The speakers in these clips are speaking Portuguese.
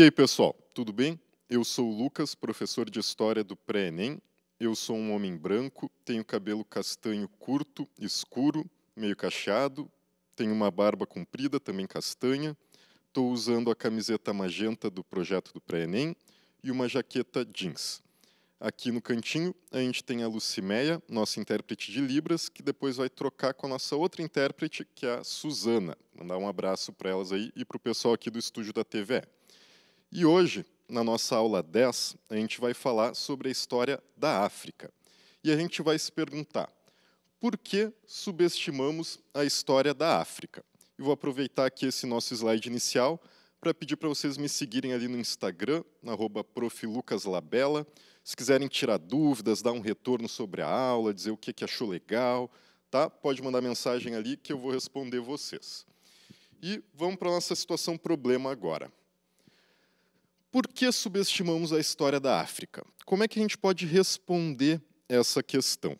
E aí, pessoal, tudo bem? Eu sou o Lucas, professor de História do Pré-ENEM. Eu sou um homem branco, tenho cabelo castanho curto, escuro, meio cacheado, tenho uma barba comprida, também castanha, estou usando a camiseta magenta do projeto do Pré-ENEM e uma jaqueta jeans. Aqui no cantinho, a gente tem a Lucimeia, nossa intérprete de Libras, que depois vai trocar com a nossa outra intérprete, que é a Suzana. Mandar um abraço para elas aí e para o pessoal aqui do estúdio da TVE. E hoje, na nossa aula 10, a gente vai falar sobre a história da África. E a gente vai se perguntar por que subestimamos a história da África? E vou aproveitar aqui esse nosso slide inicial para pedir para vocês me seguirem ali no Instagram, na arroba Se quiserem tirar dúvidas, dar um retorno sobre a aula, dizer o que, que achou legal, tá? pode mandar mensagem ali que eu vou responder vocês. E vamos para a nossa situação problema agora. Por que subestimamos a história da África? Como é que a gente pode responder essa questão?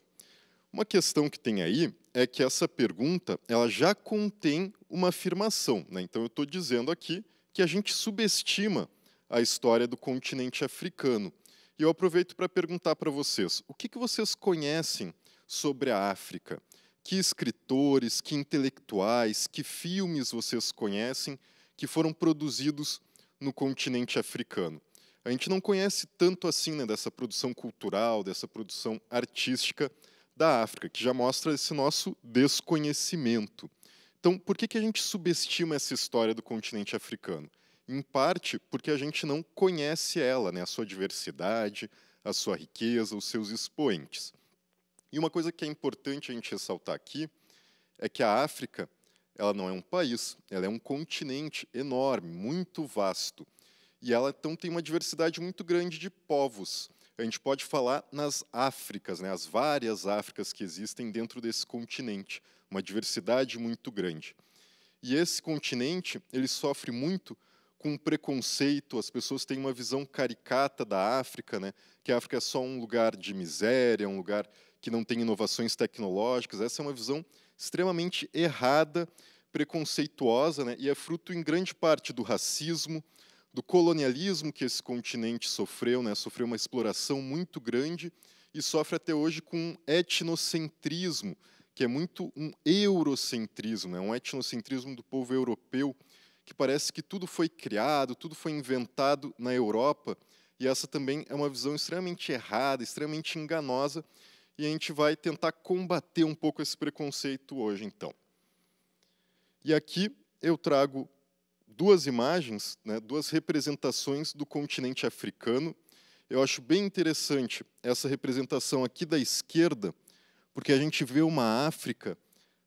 Uma questão que tem aí é que essa pergunta ela já contém uma afirmação. Né? Então, eu estou dizendo aqui que a gente subestima a história do continente africano. E eu aproveito para perguntar para vocês: o que, que vocês conhecem sobre a África? Que escritores, que intelectuais, que filmes vocês conhecem que foram produzidos no continente africano. A gente não conhece tanto assim né, dessa produção cultural, dessa produção artística da África, que já mostra esse nosso desconhecimento. Então, por que, que a gente subestima essa história do continente africano? Em parte porque a gente não conhece ela, né, a sua diversidade, a sua riqueza, os seus expoentes. E uma coisa que é importante a gente ressaltar aqui é que a África ela não é um país, ela é um continente enorme, muito vasto. E ela então tem uma diversidade muito grande de povos. A gente pode falar nas Áfricas, né, as várias Áfricas que existem dentro desse continente, uma diversidade muito grande. E esse continente, ele sofre muito com preconceito, as pessoas têm uma visão caricata da África, né? que a África é só um lugar de miséria, um lugar que não tem inovações tecnológicas. Essa é uma visão extremamente errada, preconceituosa, né, e é fruto em grande parte do racismo, do colonialismo que esse continente sofreu, né, sofreu uma exploração muito grande e sofre até hoje com um etnocentrismo, que é muito um eurocentrismo, né, um etnocentrismo do povo europeu, que parece que tudo foi criado, tudo foi inventado na Europa, e essa também é uma visão extremamente errada, extremamente enganosa, e a gente vai tentar combater um pouco esse preconceito hoje, então. E aqui eu trago duas imagens, né, duas representações do continente africano. Eu acho bem interessante essa representação aqui da esquerda, porque a gente vê uma África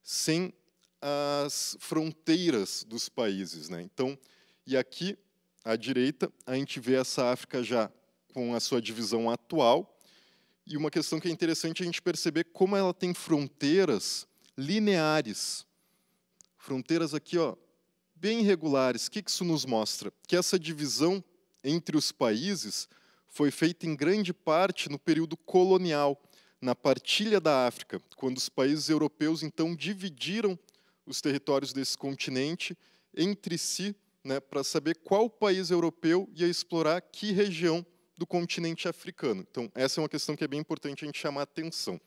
sem as fronteiras dos países, né? Então, e aqui à direita a gente vê essa África já com a sua divisão atual, e uma questão que é interessante a gente perceber como ela tem fronteiras lineares. Fronteiras aqui, ó, bem regulares. O que isso nos mostra? Que essa divisão entre os países foi feita em grande parte no período colonial, na partilha da África, quando os países europeus então dividiram os territórios desse continente entre si, né, para saber qual país europeu ia explorar que região do continente africano. Então, essa é uma questão que é bem importante a gente chamar a atenção.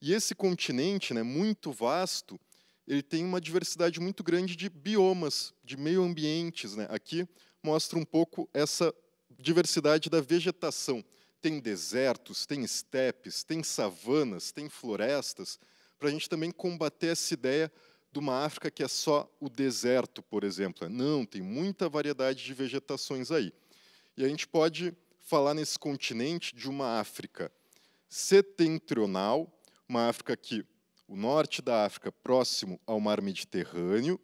E esse continente, né, muito vasto, ele tem uma diversidade muito grande de biomas, de meio ambientes. Né? Aqui mostra um pouco essa diversidade da vegetação. Tem desertos, tem estepes, tem savanas, tem florestas, para a gente também combater essa ideia de uma África que é só o deserto, por exemplo. Não, tem muita variedade de vegetações aí. E a gente pode falar nesse continente de uma África setentrional, uma África que o norte da África próximo ao mar Mediterrâneo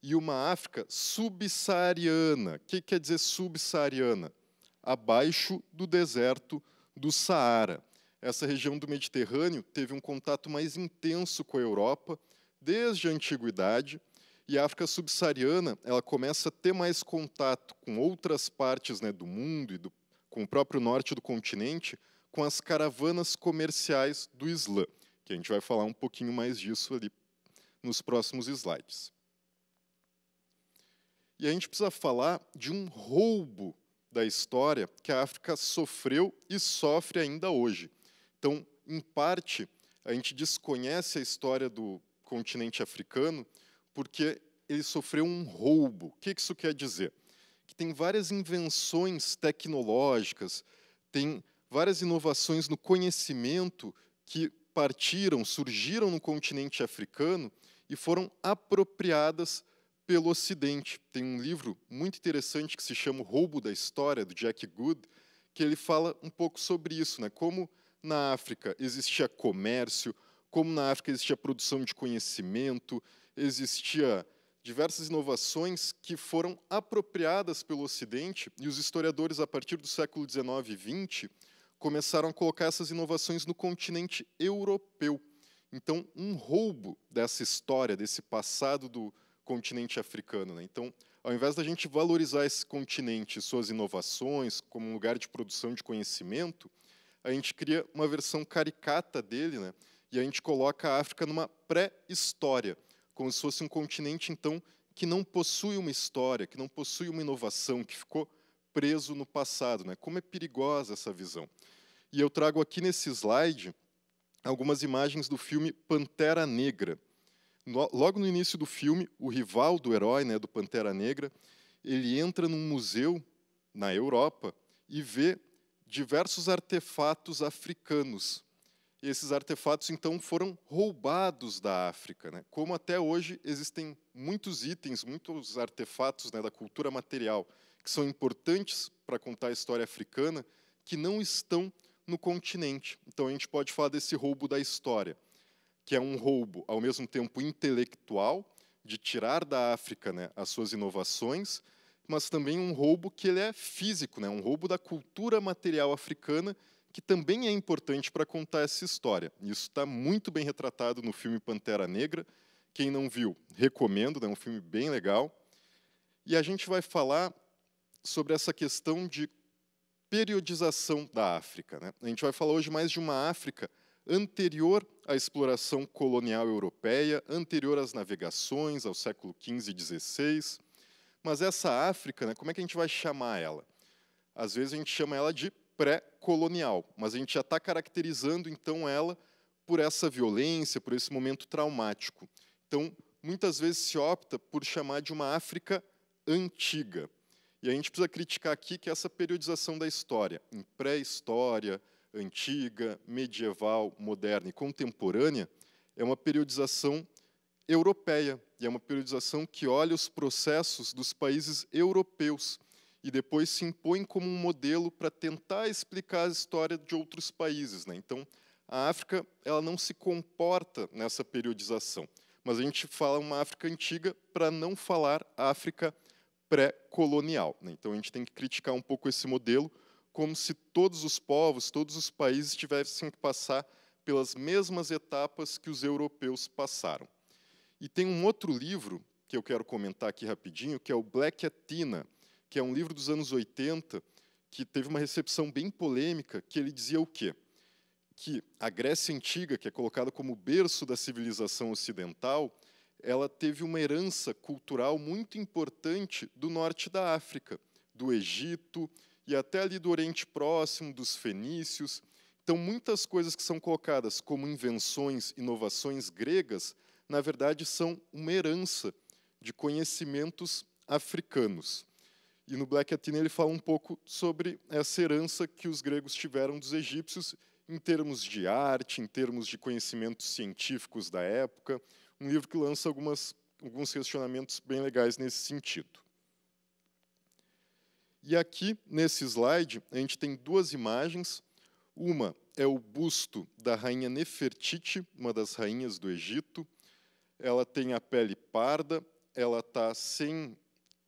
e uma África subsaariana. O que quer dizer subsaariana? Abaixo do deserto do Saara. Essa região do Mediterrâneo teve um contato mais intenso com a Europa desde a antiguidade, e a África subsaariana, ela começa a ter mais contato com outras partes, né, do mundo e do com o próprio norte do continente, com as caravanas comerciais do Islã, que a gente vai falar um pouquinho mais disso ali nos próximos slides. E a gente precisa falar de um roubo da história que a África sofreu e sofre ainda hoje. Então, em parte, a gente desconhece a história do continente africano porque ele sofreu um roubo. O que isso quer dizer? que tem várias invenções tecnológicas, tem várias inovações no conhecimento que partiram, surgiram no continente africano e foram apropriadas pelo Ocidente. Tem um livro muito interessante que se chama o Roubo da História, do Jack Good, que ele fala um pouco sobre isso, né? como na África existia comércio, como na África existia produção de conhecimento, existia diversas inovações que foram apropriadas pelo Ocidente, e os historiadores, a partir do século XIX e XX, começaram a colocar essas inovações no continente europeu. Então, um roubo dessa história, desse passado do continente africano. Né? Então, ao invés da gente valorizar esse continente, suas inovações, como um lugar de produção de conhecimento, a gente cria uma versão caricata dele né? e a gente coloca a África numa pré-história como se fosse um continente, então, que não possui uma história, que não possui uma inovação, que ficou preso no passado. Né? Como é perigosa essa visão. E eu trago aqui nesse slide algumas imagens do filme Pantera Negra. No, logo no início do filme, o rival do herói, né, do Pantera Negra, ele entra num museu na Europa e vê diversos artefatos africanos e esses artefatos, então, foram roubados da África. Né? Como até hoje existem muitos itens, muitos artefatos né, da cultura material que são importantes para contar a história africana, que não estão no continente. Então, a gente pode falar desse roubo da história, que é um roubo, ao mesmo tempo, intelectual, de tirar da África né, as suas inovações, mas também um roubo que ele é físico, né, um roubo da cultura material africana que também é importante para contar essa história. Isso está muito bem retratado no filme Pantera Negra. Quem não viu, recomendo, é né? um filme bem legal. E a gente vai falar sobre essa questão de periodização da África. Né? A gente vai falar hoje mais de uma África anterior à exploração colonial europeia, anterior às navegações, ao século XV e XVI. Mas essa África, né, como é que a gente vai chamar ela? Às vezes a gente chama ela de pré-colonial, mas a gente já está caracterizando então ela por essa violência, por esse momento traumático. Então, muitas vezes se opta por chamar de uma África antiga. E a gente precisa criticar aqui que essa periodização da história, em pré-história, antiga, medieval, moderna e contemporânea, é uma periodização europeia, e é uma periodização que olha os processos dos países europeus e depois se impõe como um modelo para tentar explicar a história de outros países. Né? Então, a África ela não se comporta nessa periodização, mas a gente fala uma África antiga para não falar África pré-colonial. Né? Então, a gente tem que criticar um pouco esse modelo, como se todos os povos, todos os países tivessem que passar pelas mesmas etapas que os europeus passaram. E tem um outro livro que eu quero comentar aqui rapidinho, que é o Black Athena, que é um livro dos anos 80, que teve uma recepção bem polêmica, que ele dizia o quê? Que a Grécia Antiga, que é colocada como berço da civilização ocidental, ela teve uma herança cultural muito importante do norte da África, do Egito e até ali do Oriente Próximo, dos fenícios. Então, muitas coisas que são colocadas como invenções, inovações gregas, na verdade, são uma herança de conhecimentos africanos. E no Black Athena ele fala um pouco sobre essa herança que os gregos tiveram dos egípcios em termos de arte, em termos de conhecimentos científicos da época. Um livro que lança algumas, alguns questionamentos bem legais nesse sentido. E aqui, nesse slide, a gente tem duas imagens. Uma é o busto da rainha Nefertiti, uma das rainhas do Egito. Ela tem a pele parda, ela está sem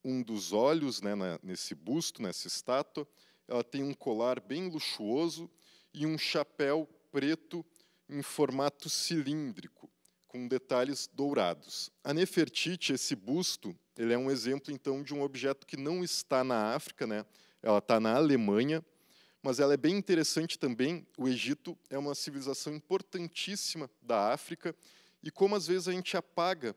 um dos olhos, né, na, nesse busto, nessa estátua, ela tem um colar bem luxuoso e um chapéu preto em formato cilíndrico, com detalhes dourados. A Nefertiti, esse busto, ele é um exemplo então de um objeto que não está na África, né? Ela está na Alemanha, mas ela é bem interessante também. O Egito é uma civilização importantíssima da África e como às vezes a gente apaga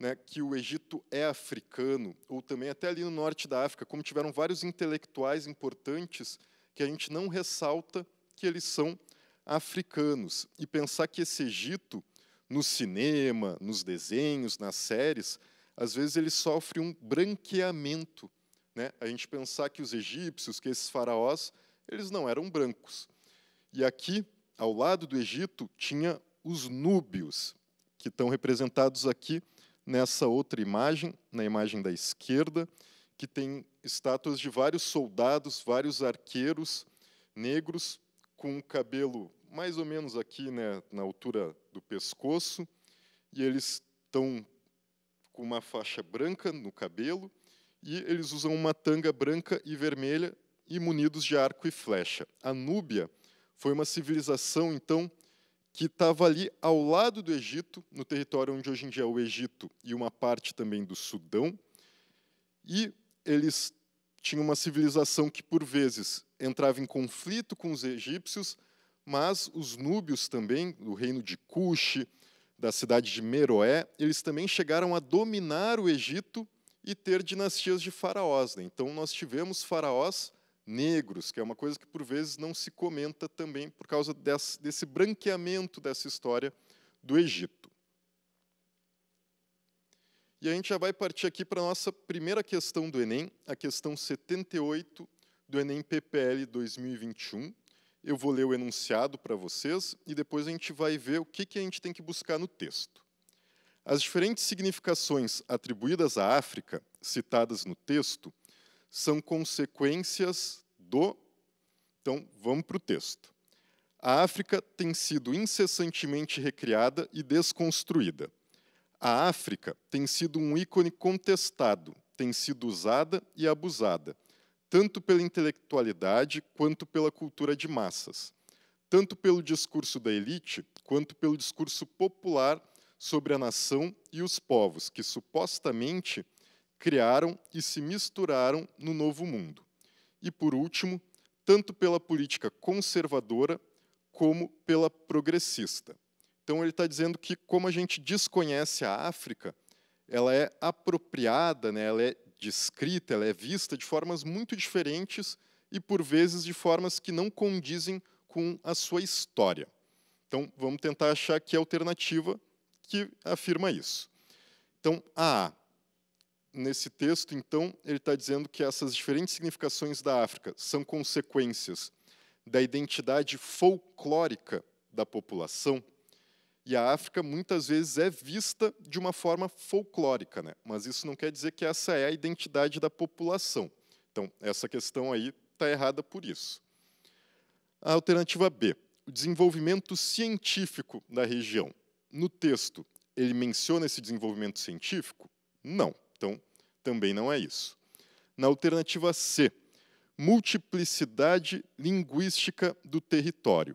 né, que o Egito é africano, ou também até ali no norte da África, como tiveram vários intelectuais importantes que a gente não ressalta que eles são africanos. E pensar que esse Egito, no cinema, nos desenhos, nas séries, às vezes ele sofre um branqueamento. Né? A gente pensar que os egípcios, que esses faraós, eles não eram brancos. E aqui, ao lado do Egito, tinha os núbios, que estão representados aqui nessa outra imagem, na imagem da esquerda, que tem estátuas de vários soldados, vários arqueiros negros com cabelo mais ou menos aqui, né, na altura do pescoço, e eles estão com uma faixa branca no cabelo e eles usam uma tanga branca e vermelha e munidos de arco e flecha. A Núbia foi uma civilização então que estava ali ao lado do Egito, no território onde hoje em dia é o Egito e uma parte também do Sudão. E eles tinham uma civilização que, por vezes, entrava em conflito com os egípcios, mas os núbios também, do reino de Cush, da cidade de Meroé, eles também chegaram a dominar o Egito e ter dinastias de faraós. Né? Então, nós tivemos faraós negros, que é uma coisa que por vezes não se comenta também por causa desse, desse branqueamento dessa história do Egito. E a gente já vai partir aqui para a nossa primeira questão do Enem, a questão 78 do Enem PPL 2021. Eu vou ler o enunciado para vocês e depois a gente vai ver o que, que a gente tem que buscar no texto. As diferentes significações atribuídas à África, citadas no texto, são consequências do. Então, vamos para o texto. A África tem sido incessantemente recriada e desconstruída. A África tem sido um ícone contestado, tem sido usada e abusada, tanto pela intelectualidade quanto pela cultura de massas, tanto pelo discurso da elite quanto pelo discurso popular sobre a nação e os povos que supostamente criaram e se misturaram no novo mundo. E, por último, tanto pela política conservadora como pela progressista. Então, ele está dizendo que, como a gente desconhece a África, ela é apropriada, né, ela é descrita, ela é vista de formas muito diferentes e, por vezes, de formas que não condizem com a sua história. Então, vamos tentar achar que alternativa que afirma isso. Então, a nesse texto, então, ele está dizendo que essas diferentes significações da África são consequências da identidade folclórica da população. E a África muitas vezes é vista de uma forma folclórica, né? mas isso não quer dizer que essa é a identidade da população. Então, essa questão aí está errada por isso. A alternativa B, o desenvolvimento científico da região. No texto, ele menciona esse desenvolvimento científico? Não. Então, também não é isso. Na alternativa C, multiplicidade linguística do território.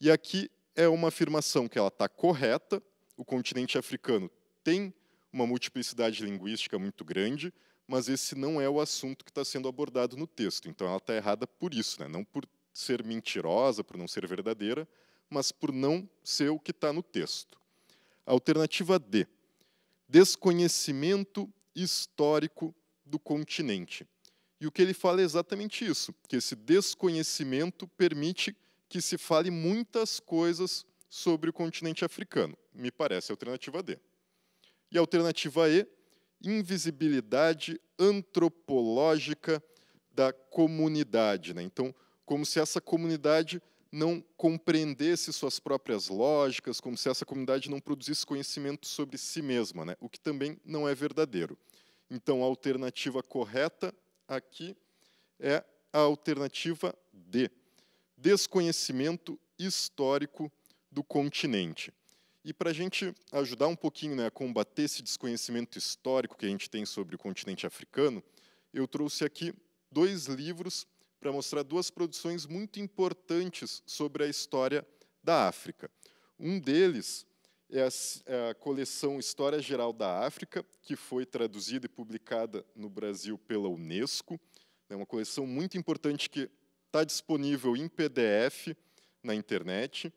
E aqui é uma afirmação que ela está correta. O continente africano tem uma multiplicidade linguística muito grande, mas esse não é o assunto que está sendo abordado no texto. Então, ela está errada por isso, né? não por ser mentirosa, por não ser verdadeira, mas por não ser o que está no texto. Alternativa D: desconhecimento histórico do continente. E o que ele fala é exatamente isso, que esse desconhecimento permite que se fale muitas coisas sobre o continente africano. Me parece a alternativa D. E a alternativa E, invisibilidade antropológica da comunidade. Né? Então, como se essa comunidade não compreendesse suas próprias lógicas, como se essa comunidade não produzisse conhecimento sobre si mesma, né? o que também não é verdadeiro. Então, a alternativa correta aqui é a alternativa D, desconhecimento histórico do continente. E para a gente ajudar um pouquinho né, a combater esse desconhecimento histórico que a gente tem sobre o continente africano, eu trouxe aqui dois livros para mostrar duas produções muito importantes sobre a história da África. Um deles é a, é a coleção História Geral da África, que foi traduzida e publicada no Brasil pela Unesco. É uma coleção muito importante que está disponível em PDF na internet.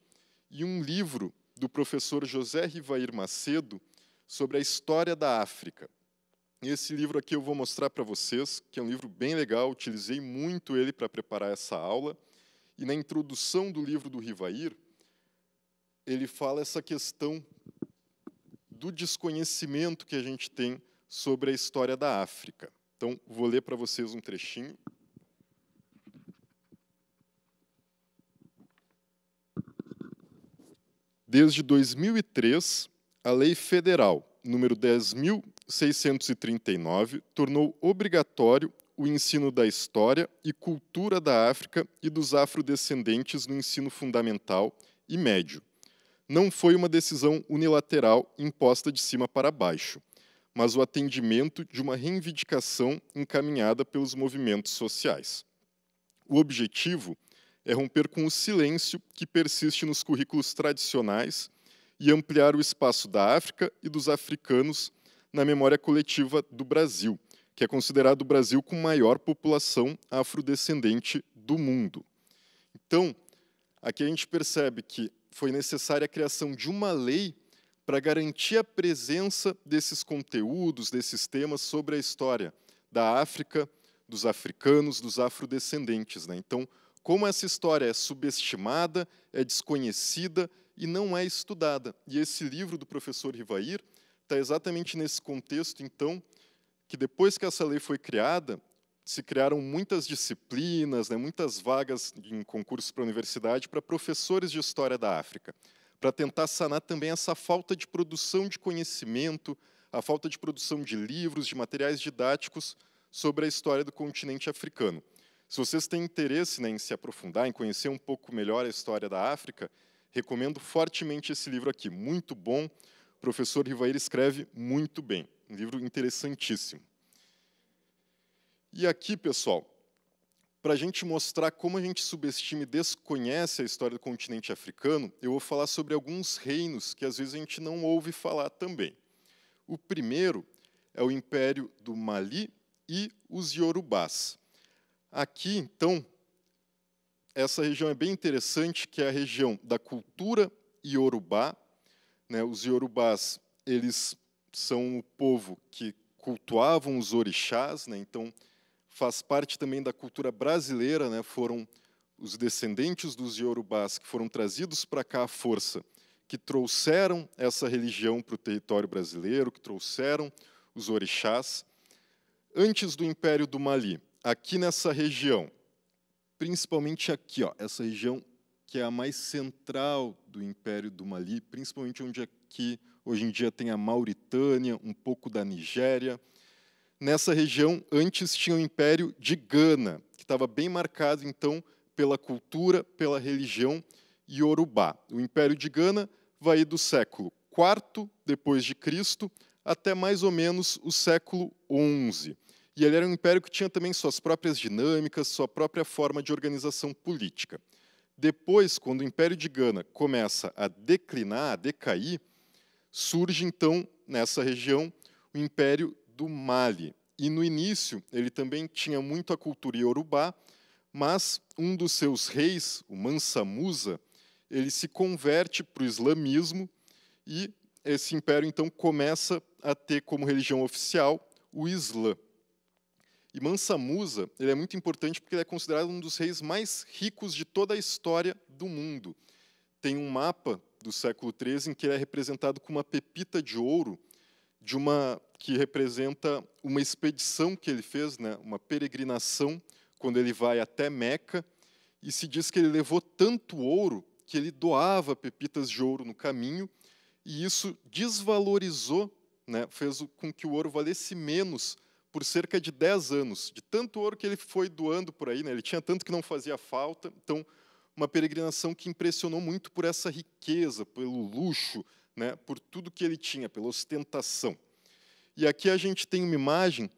E um livro do professor José Rivair Macedo sobre a história da África, e esse livro aqui eu vou mostrar para vocês, que é um livro bem legal, utilizei muito ele para preparar essa aula. E na introdução do livro do Rivair, ele fala essa questão do desconhecimento que a gente tem sobre a história da África. Então, vou ler para vocês um trechinho. Desde 2003, a Lei Federal número 10.000 639, tornou obrigatório o ensino da história e cultura da África e dos afrodescendentes no ensino fundamental e médio. Não foi uma decisão unilateral imposta de cima para baixo, mas o atendimento de uma reivindicação encaminhada pelos movimentos sociais. O objetivo é romper com o silêncio que persiste nos currículos tradicionais e ampliar o espaço da África e dos africanos na memória coletiva do Brasil, que é considerado o Brasil com maior população afrodescendente do mundo. Então, aqui a gente percebe que foi necessária a criação de uma lei para garantir a presença desses conteúdos, desses temas sobre a história da África, dos africanos, dos afrodescendentes. Né? Então, como essa história é subestimada, é desconhecida e não é estudada. E esse livro do professor Rivair está exatamente nesse contexto, então, que depois que essa lei foi criada, se criaram muitas disciplinas, né, muitas vagas em concursos para a universidade para professores de história da África, para tentar sanar também essa falta de produção de conhecimento, a falta de produção de livros, de materiais didáticos sobre a história do continente africano. Se vocês têm interesse né, em se aprofundar, em conhecer um pouco melhor a história da África, recomendo fortemente esse livro aqui, muito bom professor Rivair escreve muito bem, um livro interessantíssimo. E aqui, pessoal, para a gente mostrar como a gente subestima e desconhece a história do continente africano, eu vou falar sobre alguns reinos que às vezes a gente não ouve falar também. O primeiro é o Império do Mali e os Yorubás. Aqui, então, essa região é bem interessante, que é a região da cultura Yorubá. Né, os Yorubás, eles são o povo que cultuavam os orixás, né, então faz parte também da cultura brasileira, né, foram os descendentes dos Yorubás que foram trazidos para cá à força, que trouxeram essa religião para o território brasileiro, que trouxeram os orixás, antes do Império do Mali, aqui nessa região, principalmente aqui, ó, essa região que é a mais central do Império do Mali, principalmente onde aqui é hoje em dia tem a Mauritânia, um pouco da Nigéria. Nessa região, antes tinha o Império de Gana, que estava bem marcado, então, pela cultura, pela religião iorubá. O Império de Gana vai do século IV depois de Cristo até mais ou menos o século XI. E ele era um império que tinha também suas próprias dinâmicas, sua própria forma de organização política. Depois, quando o Império de Gana começa a declinar, a decair, surge então nessa região o Império do Mali. E no início ele também tinha muito a cultura iorubá, mas um dos seus reis, o Mansa Musa, ele se converte para o islamismo e esse império então começa a ter como religião oficial o Islã. E Mansa Musa ele é muito importante porque ele é considerado um dos reis mais ricos de toda a história do mundo. Tem um mapa do século XIII em que ele é representado com uma pepita de ouro de uma que representa uma expedição que ele fez, né, uma peregrinação quando ele vai até Meca e se diz que ele levou tanto ouro que ele doava pepitas de ouro no caminho e isso desvalorizou, né, fez com que o ouro valesse menos por cerca de 10 anos, de tanto ouro que ele foi doando por aí, né? ele tinha tanto que não fazia falta. Então, uma peregrinação que impressionou muito por essa riqueza, pelo luxo, né? por tudo que ele tinha, pela ostentação. E aqui a gente tem uma imagem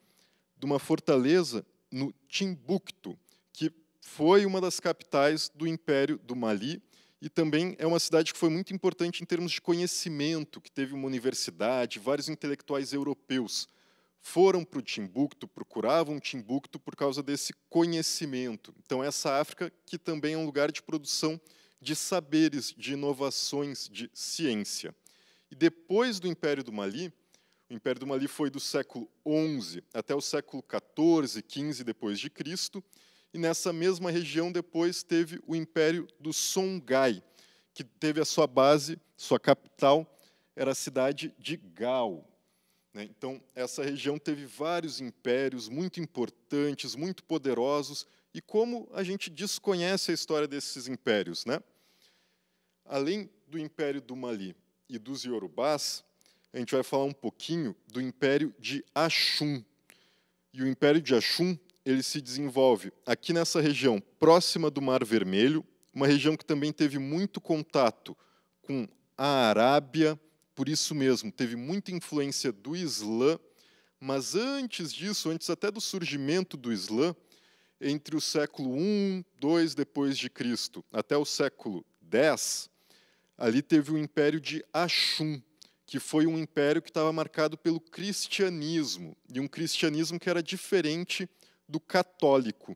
de uma fortaleza no Timbuktu, que foi uma das capitais do Império do Mali e também é uma cidade que foi muito importante em termos de conhecimento, que teve uma universidade, vários intelectuais europeus foram para o Timbuktu, procuravam Timbuktu por causa desse conhecimento. Então, essa África, que também é um lugar de produção de saberes, de inovações, de ciência. E depois do Império do Mali, o Império do Mali foi do século XI até o século XIV, XV depois de Cristo, e nessa mesma região depois teve o Império do Songhai, que teve a sua base, sua capital era a cidade de Gao. Né? Então, essa região teve vários impérios muito importantes, muito poderosos, e como a gente desconhece a história desses impérios. Né? Além do Império do Mali e dos Yorubás, a gente vai falar um pouquinho do Império de Axum. E o Império de Axum ele se desenvolve aqui nessa região próxima do Mar Vermelho, uma região que também teve muito contato com a Arábia, por isso mesmo, teve muita influência do Islã, mas antes disso, antes até do surgimento do Islã, entre o século I, II depois de Cristo, até o século X, ali teve o Império de Ashum, que foi um império que estava marcado pelo cristianismo, e um cristianismo que era diferente do católico.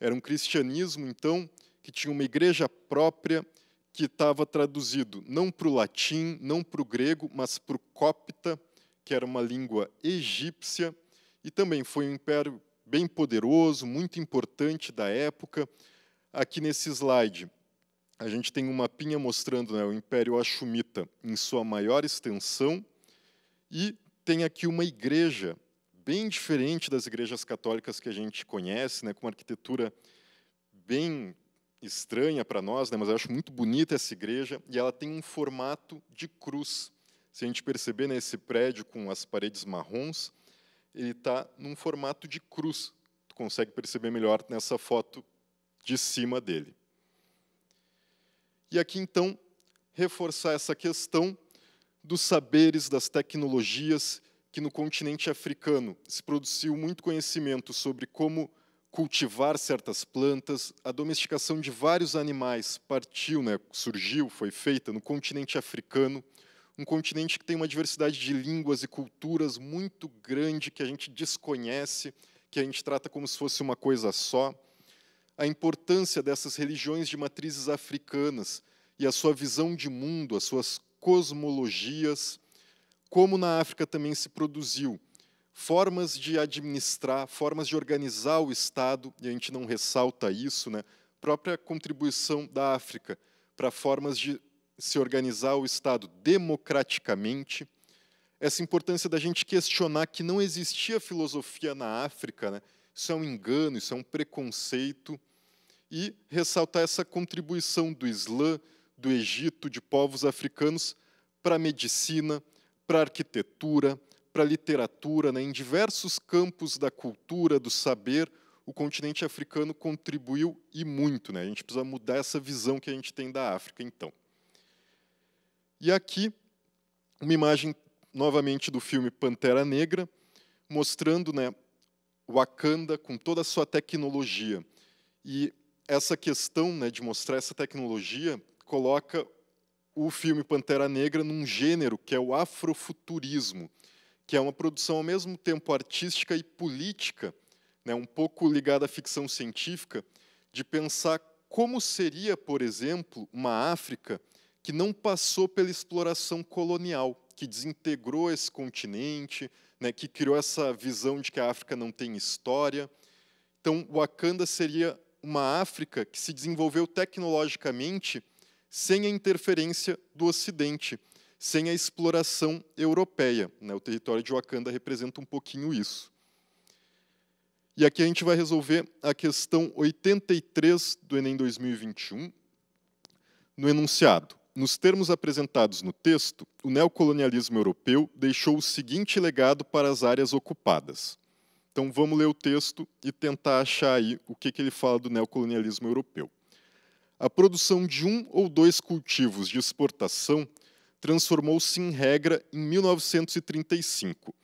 Era um cristianismo, então, que tinha uma igreja própria, que estava traduzido não para o latim, não para o grego, mas para o cópita, que era uma língua egípcia, e também foi um império bem poderoso, muito importante da época. Aqui nesse slide, a gente tem um mapinha mostrando né, o Império Achumita em sua maior extensão, e tem aqui uma igreja bem diferente das igrejas católicas que a gente conhece, né, com uma arquitetura bem estranha para nós, né, mas eu acho muito bonita essa igreja e ela tem um formato de cruz. Se a gente perceber nesse né, prédio com as paredes marrons, ele está num formato de cruz. Tu consegue perceber melhor nessa foto de cima dele. E aqui então reforçar essa questão dos saberes, das tecnologias que no continente africano se produziu muito conhecimento sobre como cultivar certas plantas, a domesticação de vários animais partiu, né, surgiu, foi feita no continente africano, um continente que tem uma diversidade de línguas e culturas muito grande que a gente desconhece, que a gente trata como se fosse uma coisa só. A importância dessas religiões de matrizes africanas e a sua visão de mundo, as suas cosmologias, como na África também se produziu formas de administrar, formas de organizar o Estado, e a gente não ressalta isso, né? própria contribuição da África para formas de se organizar o Estado democraticamente, essa importância da gente questionar que não existia filosofia na África, né? isso é um engano, isso é um preconceito, e ressaltar essa contribuição do Islã, do Egito, de povos africanos para a medicina, para a arquitetura, para a literatura, né, em diversos campos da cultura, do saber, o continente africano contribuiu e muito. Né? A gente precisa mudar essa visão que a gente tem da África, então. E aqui, uma imagem novamente do filme Pantera Negra, mostrando né, Wakanda com toda a sua tecnologia. E essa questão né, de mostrar essa tecnologia coloca o filme Pantera Negra num gênero que é o afrofuturismo, que é uma produção ao mesmo tempo artística e política, né, um pouco ligada à ficção científica, de pensar como seria, por exemplo, uma África que não passou pela exploração colonial, que desintegrou esse continente, né, que criou essa visão de que a África não tem história. Então, Wakanda seria uma África que se desenvolveu tecnologicamente sem a interferência do Ocidente sem a exploração europeia. Né? O território de Wakanda representa um pouquinho isso. E aqui a gente vai resolver a questão 83 do Enem 2021, no enunciado. Nos termos apresentados no texto, o neocolonialismo europeu deixou o seguinte legado para as áreas ocupadas. Então vamos ler o texto e tentar achar aí o que, que ele fala do neocolonialismo europeu. A produção de um ou dois cultivos de exportação transformou-se em regra em 1935.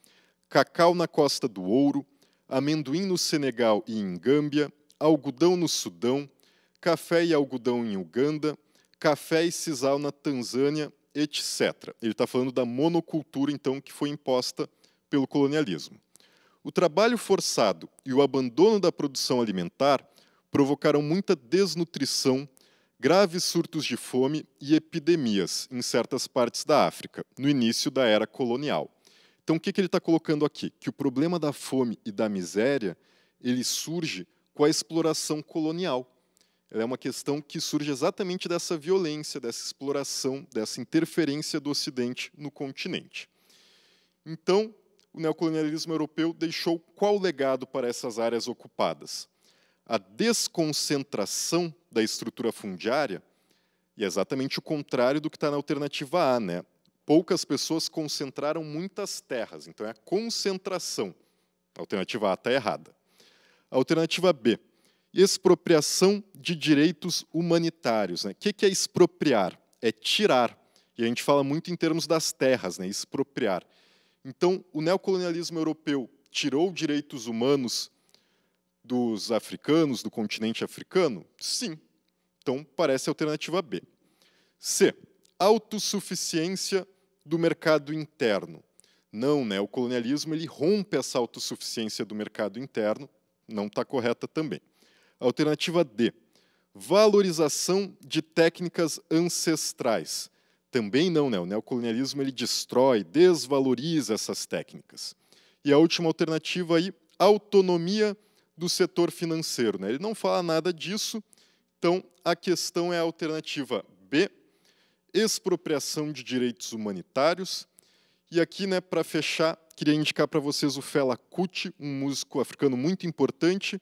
Cacau na Costa do Ouro, amendoim no Senegal e em Gâmbia, algodão no Sudão, café e algodão em Uganda, café e sisal na Tanzânia, etc. Ele está falando da monocultura, então, que foi imposta pelo colonialismo. O trabalho forçado e o abandono da produção alimentar provocaram muita desnutrição graves surtos de fome e epidemias em certas partes da África, no início da era colonial. Então, o que, que ele está colocando aqui? Que o problema da fome e da miséria ele surge com a exploração colonial. Ela é uma questão que surge exatamente dessa violência, dessa exploração, dessa interferência do Ocidente no continente. Então, o neocolonialismo europeu deixou qual legado para essas áreas ocupadas? A desconcentração da estrutura fundiária, e é exatamente o contrário do que está na alternativa A, né? Poucas pessoas concentraram muitas terras, então é a concentração. A alternativa A está errada. A alternativa B, expropriação de direitos humanitários. Né? O que é expropriar? É tirar. E a gente fala muito em termos das terras, né? expropriar. Então, o neocolonialismo europeu tirou direitos humanos dos africanos, do continente africano? Sim. Então, parece a alternativa B. C. Autossuficiência do mercado interno. Não, né? o colonialismo ele rompe essa autossuficiência do mercado interno, não está correta também. Alternativa D. Valorização de técnicas ancestrais. Também não, né? o neocolonialismo ele destrói, desvaloriza essas técnicas. E a última alternativa aí, autonomia do setor financeiro. Né? Ele não fala nada disso, então a questão é a alternativa B, expropriação de direitos humanitários. E aqui, né, para fechar, queria indicar para vocês o Fela Kuti, um músico africano muito importante,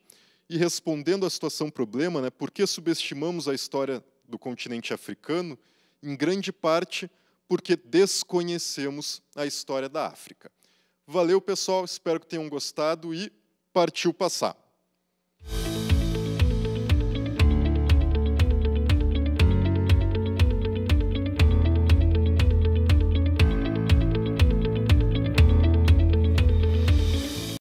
e respondendo à situação problema, né, por que subestimamos a história do continente africano? Em grande parte porque desconhecemos a história da África. Valeu, pessoal, espero que tenham gostado e partiu passar.